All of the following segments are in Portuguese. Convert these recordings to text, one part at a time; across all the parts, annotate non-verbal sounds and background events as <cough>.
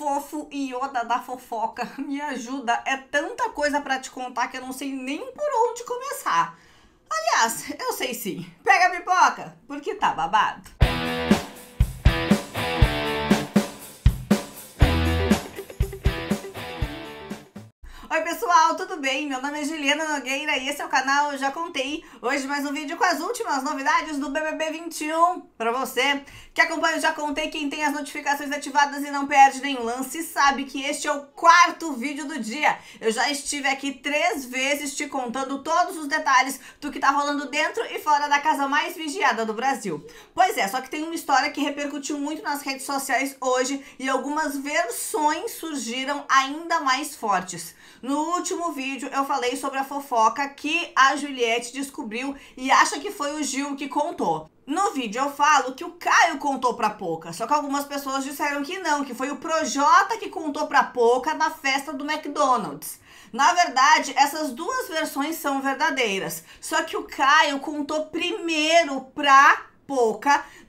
fofo Yoda da fofoca. <laughs> Me ajuda, é tanta coisa para te contar que eu não sei nem por onde começar. Aliás, eu sei sim. Pega a pipoca, porque tá babado. pessoal, tudo bem? Meu nome é Juliana Nogueira e esse é o canal Eu Já Contei. Hoje mais um vídeo com as últimas novidades do BBB 21 para você que acompanha o Já Contei. Quem tem as notificações ativadas e não perde nenhum lance sabe que este é o quarto vídeo do dia. Eu já estive aqui três vezes te contando todos os detalhes do que tá rolando dentro e fora da casa mais vigiada do Brasil. Pois é, só que tem uma história que repercutiu muito nas redes sociais hoje e algumas versões surgiram ainda mais fortes. No último vídeo eu falei sobre a fofoca que a Juliette descobriu e acha que foi o Gil que contou. No vídeo eu falo que o Caio contou pra Poca, só que algumas pessoas disseram que não, que foi o Projota que contou pra Poca na festa do McDonald's. Na verdade, essas duas versões são verdadeiras, só que o Caio contou primeiro pra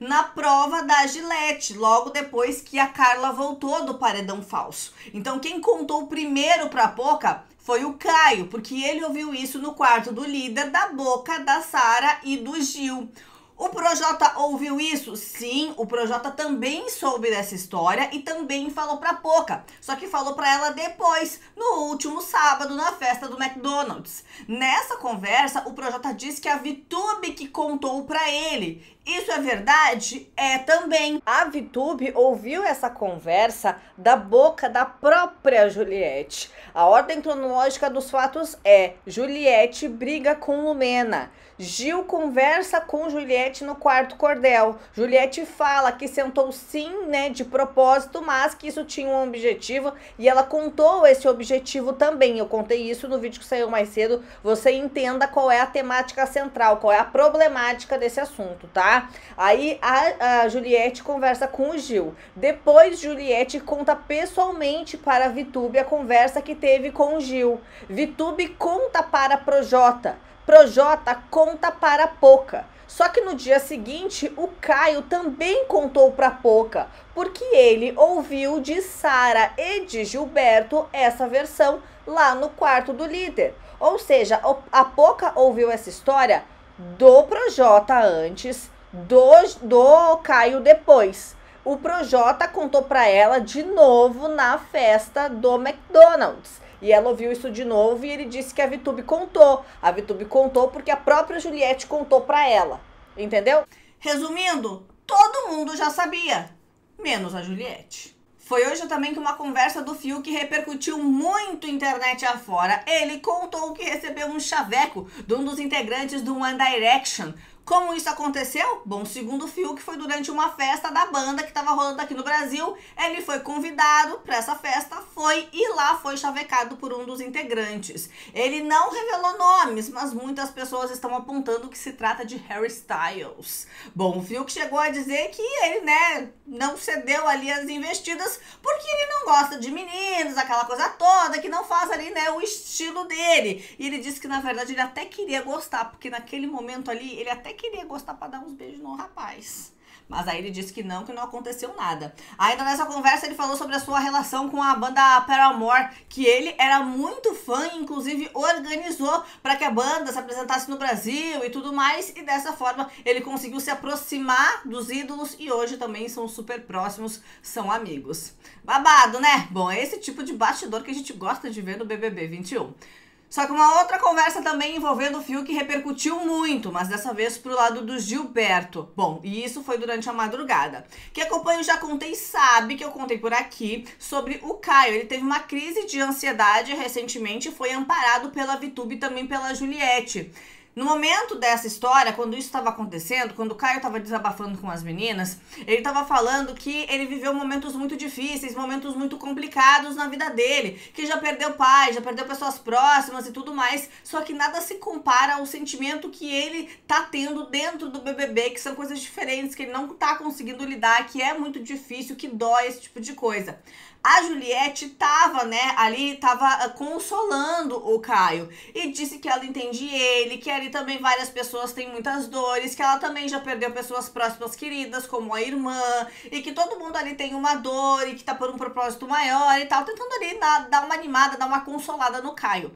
na prova da Gillette, logo depois que a Carla voltou do paredão falso. Então quem contou primeiro pra Poca foi o Caio, porque ele ouviu isso no quarto do líder da boca da Sara e do Gil. O Projota ouviu isso? Sim, o Projota também soube dessa história e também falou pra Poca. Só que falou pra ela depois, no último sábado, na festa do McDonald's. Nessa conversa, o Projota disse que a Vitube que contou pra ele. Isso é verdade? É também. A Vitube ouviu essa conversa da boca da própria Juliette. A ordem cronológica dos fatos é: Juliette briga com Lumena. Gil conversa com Juliette no quarto cordel. Juliette fala que sentou sim, né, de propósito, mas que isso tinha um objetivo e ela contou esse objetivo também. Eu contei isso no vídeo que saiu mais cedo. Você entenda qual é a temática central, qual é a problemática desse assunto, tá? Tá? Aí a, a, Juliette conversa com o Gil. Depois, Juliette conta pessoalmente para a Vitube a conversa que teve com o Gil. Vitube conta para Projota. Projota conta para Poca. Só que no dia seguinte, o Caio também contou para Poca, porque ele ouviu de Sara e de Gilberto essa versão lá no quarto do líder. Ou seja, a Poca ouviu essa história do Projota antes do, do Caio depois. O Projota contou para ela de novo na festa do McDonald's. E ela ouviu isso de novo e ele disse que a Vitube contou. A Vitube contou porque a própria Juliette contou para ela. Entendeu? Resumindo, todo mundo já sabia, menos a Juliette. Foi hoje também que uma conversa do Fiuk repercutiu muito internet afora. Ele contou que recebeu um chaveco de um dos integrantes do One Direction como isso aconteceu? Bom, segundo o Fiuk, foi durante uma festa da banda que estava rolando aqui no Brasil. Ele foi convidado para essa festa, foi e lá foi chavecado por um dos integrantes. Ele não revelou nomes, mas muitas pessoas estão apontando que se trata de Harry Styles. Bom, o Fiuk chegou a dizer que ele, né, não cedeu ali as investidas porque ele não gosta de meninos, aquela coisa toda, que não faz ali, né, o estilo dele. E ele disse que na verdade ele até queria gostar, porque naquele momento ali ele até queria gostar para dar uns beijos no rapaz. Mas aí ele disse que não, que não aconteceu nada. Ainda nessa conversa ele falou sobre a sua relação com a banda Paramore, que ele era muito fã e inclusive organizou para que a banda se apresentasse no Brasil e tudo mais. E dessa forma ele conseguiu se aproximar dos ídolos e hoje também são super próximos, são amigos. Babado, né? Bom, é esse tipo de bastidor que a gente gosta de ver no BBB 21. Só que uma outra conversa também envolvendo o Fiuk repercutiu muito, mas dessa vez pro lado do Gilberto. Bom, e isso foi durante a madrugada. Quem acompanha o Já Contei sabe que eu contei por aqui sobre o Caio. Ele teve uma crise de ansiedade recentemente e foi amparado pela Vitube e também pela Juliette. No momento dessa história, quando isso estava acontecendo, quando o Caio estava desabafando com as meninas, ele estava falando que ele viveu momentos muito difíceis, momentos muito complicados na vida dele, que já perdeu pai, já perdeu pessoas próximas e tudo mais, só que nada se compara ao sentimento que ele tá tendo dentro do BBB, que são coisas diferentes, que ele não tá conseguindo lidar, que é muito difícil, que dói esse tipo de coisa a Juliette tava, né, ali, tava ah, consolando o Caio. E disse que ela entendia ele, que era ali também várias pessoas têm muitas dores, que ela também já perdeu pessoas próximas queridas, como a irmã, e que todo mundo ali tem uma dor e que tá por um propósito maior e tal, tentando ali dar uma animada, dar uma consolada no Caio.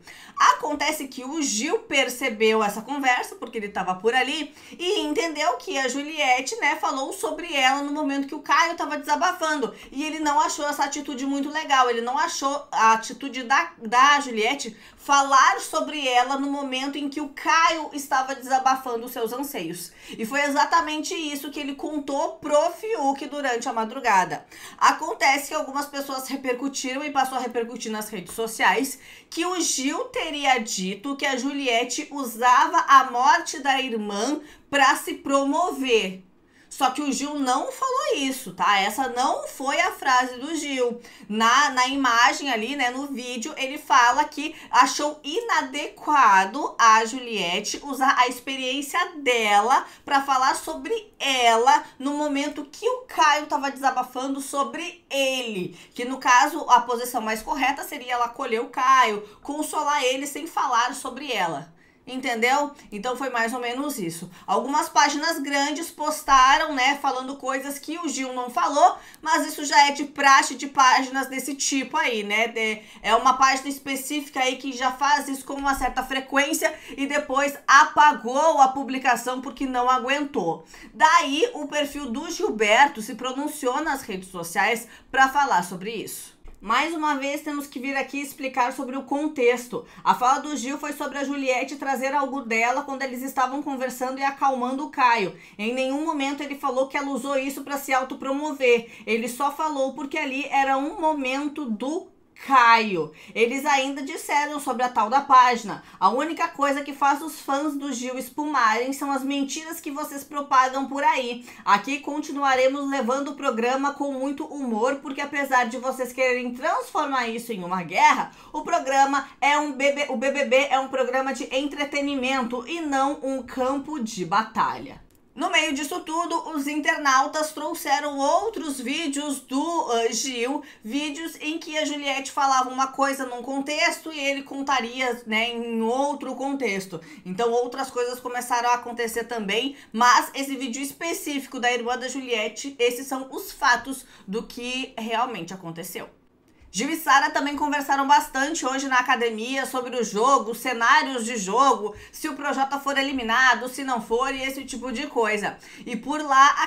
Acontece que o Gil percebeu essa conversa, porque ele tava por ali, e entendeu que a Juliette, né, falou sobre ela no momento que o Caio tava desabafando, e ele não achou essa atitude muito legal, ele não achou a atitude da, da Juliette falar sobre ela no momento em que o Caio Caio estava desabafando seus anseios. E foi exatamente isso que ele contou pro Fiuk durante a madrugada. Acontece que algumas pessoas repercutiram e passou a repercutir nas redes sociais que o Gil teria dito que a Juliette usava a morte da irmã para se promover. Só que o Gil não falou isso, tá? Essa não foi a frase do Gil. Na, na imagem ali, né, no vídeo, ele fala que achou inadequado a Juliette usar a experiência dela para falar sobre ela no momento que o Caio tava desabafando sobre ele. Que no caso, a posição mais correta seria ela acolher o Caio, consolar ele sem falar sobre ela. Entendeu? Então foi mais ou menos isso. Algumas páginas grandes postaram, né, falando coisas que o Gil não falou, mas isso já é de praxe de páginas desse tipo aí, né? De, é uma página específica aí que já faz isso com uma certa frequência e depois apagou a publicação porque não aguentou. Daí o perfil do Gilberto se pronunciou nas redes sociais para falar sobre isso. Mais uma vez temos que vir aqui explicar sobre o contexto. A fala do Gil foi sobre a Juliette trazer algo dela quando eles estavam conversando e acalmando o Caio. Em nenhum momento ele falou que ela usou isso para se autopromover. Ele só falou porque ali era um momento do Caio. Eles ainda disseram sobre a tal da página. A única coisa que faz os fãs do Gil espumarem são as mentiras que vocês propagam por aí. Aqui continuaremos levando o programa com muito humor, porque apesar de vocês quererem transformar isso em uma guerra, o programa é um BB, o BBB é um programa de entretenimento e não um campo de batalha. No meio disso tudo, os internautas trouxeram outros vídeos do uh, Gil, vídeos em que a Juliette falava uma coisa num contexto e ele contaria né, em outro contexto. Então outras coisas começaram a acontecer também, mas esse vídeo específico da irmã da Juliette, esses são os fatos do que realmente aconteceu. Gil e Sara também conversaram bastante hoje na academia sobre o jogo, cenários de jogo, se o Projota for eliminado, se não for e esse tipo de coisa. E por lá a,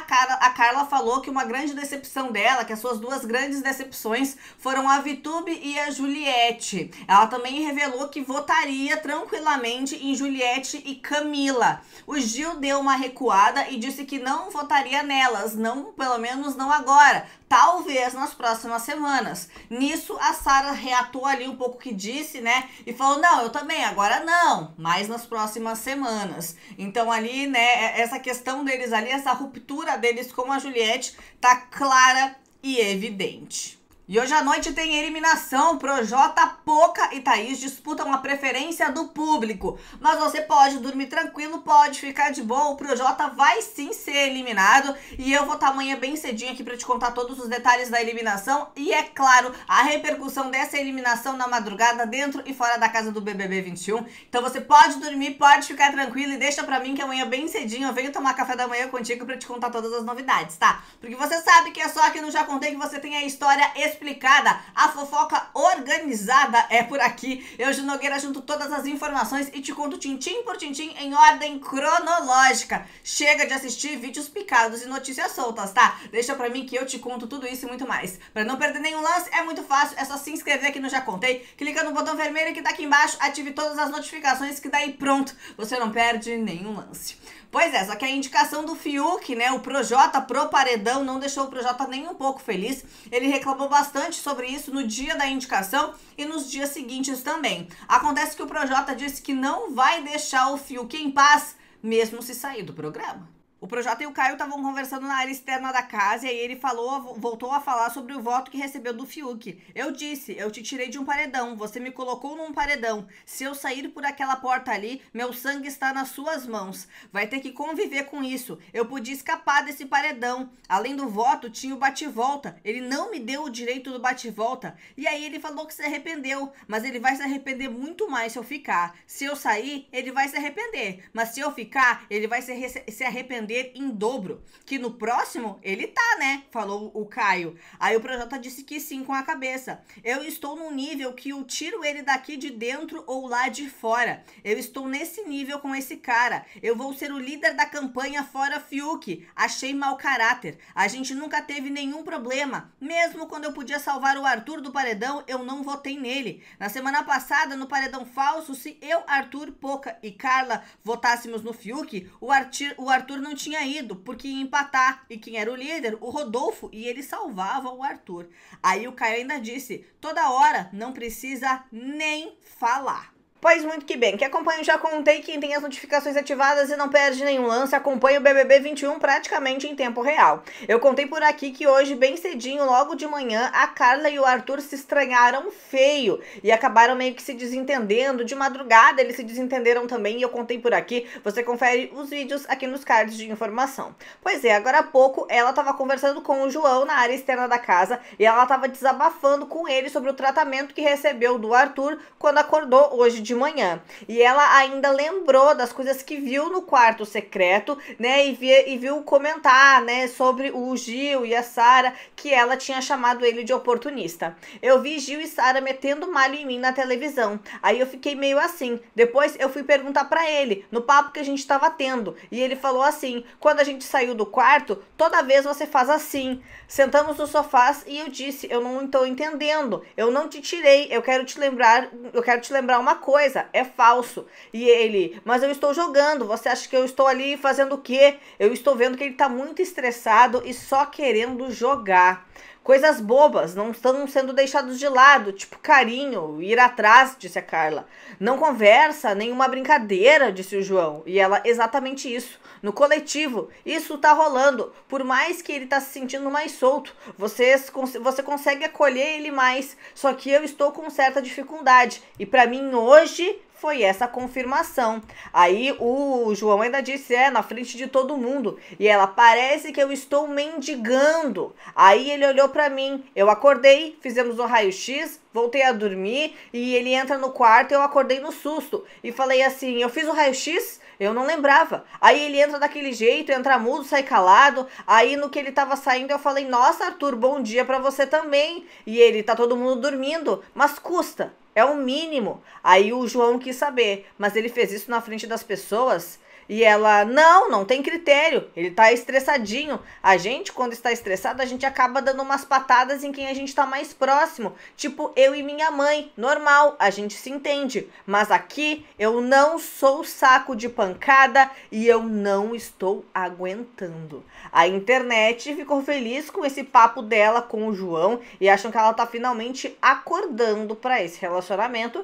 a Carla falou que uma grande decepção dela, que as suas duas grandes decepções foram a Vitube e a Juliette. Ela também revelou que votaria tranquilamente em Juliette e Camila. O Gil deu uma recuada e disse que não votaria nelas, não, pelo menos não agora, talvez nas próximas semanas. Nisso, a Sara reatou ali um pouco o que disse, né? E falou: não, eu também, agora não, mas nas próximas semanas. Então, ali, né, é, essa questão deles ali, essa ruptura deles com a Juliette tá clara e evidente. E hoje à noite tem eliminação. Projota, Poca e Thaís disputam a preferência do público. Mas você pode dormir tranquilo, pode ficar de boa. O Projota vai sim ser eliminado. E eu vou estar amanhã bem cedinho aqui para te contar todos os detalhes da eliminação. E é claro, a repercussão dessa eliminação na madrugada, dentro e fora da casa do BBB 21. Então você pode dormir, pode ficar tranquilo e deixa pra mim que amanhã bem cedinho eu venho tomar café da manhã contigo para te contar todas as novidades, tá? Porque você sabe que é só aqui no Já Contei que você tem a história especial explicada. A fofoca organizada é por aqui. Eu, Ju Nogueira, junto todas as informações e te conto tintim por tintim em ordem cronológica. Chega de assistir vídeos picados e notícias soltas, tá? Deixa pra mim que eu te conto tudo isso e muito mais. Pra não perder nenhum lance, é muito fácil. É só se inscrever aqui no Já Contei. Clica no botão vermelho que tá aqui embaixo. Ative todas as notificações que daí pronto. Você não perde nenhum lance. Pois é, só que a indicação do Fiuk, né, o Projota pro paredão, não deixou o Projota nem um pouco feliz. Ele reclamou bastante sobre isso no dia da indicação e nos dias seguintes também. Acontece que o Projota disse que não vai deixar o Fiuk em paz, mesmo se sair do programa. O Projota e o Caio estavam conversando na área externa da casa e aí ele falou, voltou a falar sobre o voto que recebeu do Fiuk. Eu disse, eu te tirei de um paredão, você me colocou num paredão. Se eu sair por aquela porta ali, meu sangue está nas suas mãos. Vai ter que conviver com isso. Eu podia escapar desse paredão. Além do voto, tinha o bate-volta. Ele não me deu o direito do bate-volta. E aí ele falou que se arrependeu, mas ele vai se arrepender muito mais se eu ficar. Se eu sair, ele vai se arrepender, mas se eu ficar, ele vai se, se arrepender render em dobro. Que no próximo ele tá, né? Falou o Caio. Aí o Projota disse que sim com a cabeça. Eu estou num nível que eu tiro ele daqui de dentro ou lá de fora. Eu estou nesse nível com esse cara. Eu vou ser o líder da campanha fora Fiuk. Achei mau caráter. A gente nunca teve nenhum problema. Mesmo quando eu podia salvar o Arthur do paredão, eu não votei nele. Na semana passada, no paredão falso, se eu, Arthur, Poca e Carla votássemos no Fiuk, o Arthur, o Arthur não tinha ido, porque ia empatar. E quem era o líder? O Rodolfo. E ele salvava o Arthur. Aí o Caio ainda disse: toda hora não precisa nem falar. Pois muito que bem. Que acompanha o Já Contei, quem tem as notificações ativadas e não perde nenhum lance, acompanha o BBB 21 praticamente em tempo real. Eu contei por aqui que hoje, bem cedinho, logo de manhã, a Carla e o Arthur se estranharam feio e acabaram meio que se desentendendo. De madrugada eles se desentenderam também e eu contei por aqui. Você confere os vídeos aqui nos cards de informação. Pois é, agora há pouco ela estava conversando com o João na área externa da casa e ela estava desabafando com ele sobre o tratamento que recebeu do Arthur quando acordou hoje de de manhã. E ela ainda lembrou das coisas que viu no quarto secreto, né? E, via, e viu comentar, né? Sobre o Gil e a Sara, que ela tinha chamado ele de oportunista. Eu vi Gil e Sara metendo malho em mim na televisão. Aí eu fiquei meio assim. Depois eu fui perguntar para ele, no papo que a gente tava tendo. E ele falou assim: quando a gente saiu do quarto, toda vez você faz assim. Sentamos no sofá e eu disse: eu não estou entendendo. Eu não te tirei. Eu quero te lembrar, eu quero te lembrar uma coisa coisa, é falso. E ele, mas eu estou jogando, você acha que eu estou ali fazendo o quê? Eu estou vendo que ele está muito estressado e só querendo jogar. Coisas bobas não estão sendo deixados de lado, tipo carinho, ir atrás, disse a Carla. Não conversa, nenhuma brincadeira, disse o João. E ela, exatamente isso. No coletivo, isso tá rolando. Por mais que ele tá se sentindo mais solto, vocês, você consegue acolher ele mais. Só que eu estou com certa dificuldade. E para mim, hoje, foi essa confirmação. Aí o João ainda disse: é, na frente de todo mundo. E ela: parece que eu estou mendigando. Aí ele olhou para mim, eu acordei, fizemos um raio-x voltei a dormir e ele entra no quarto eu acordei no susto e falei assim, eu fiz o raio-x, eu não lembrava. Aí ele entra daquele jeito, entra mudo, sai calado. Aí no que ele tava saindo eu falei, nossa Arthur, bom dia para você também. E ele, tá todo mundo dormindo, mas custa, é o mínimo. Aí o João quis saber, mas ele fez isso na frente das pessoas e ela, não, não tem critério, ele tá estressadinho. A gente, quando está estressado, a gente acaba dando umas patadas em quem a gente tá mais próximo. Tipo, eu e minha mãe, normal, a gente se entende. Mas aqui eu não sou saco de pancada e eu não estou aguentando. A internet ficou feliz com esse papo dela com o João e acham que ela tá finalmente acordando para esse relacionamento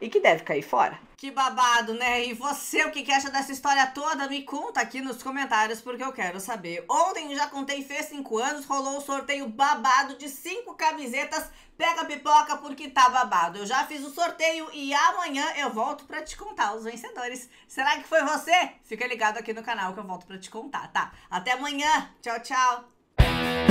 e que deve cair fora. Que babado, né? E você, o que, que acha dessa história toda? Me conta aqui nos comentários porque eu quero saber. Ontem já contei fez 5 anos, rolou o um sorteio babado de 5 camisetas. Pega a pipoca porque tá babado. Eu já fiz o sorteio e amanhã eu volto para te contar os vencedores. Será que foi você? Fica ligado aqui no canal que eu volto para te contar, tá? Até amanhã. Tchau, tchau.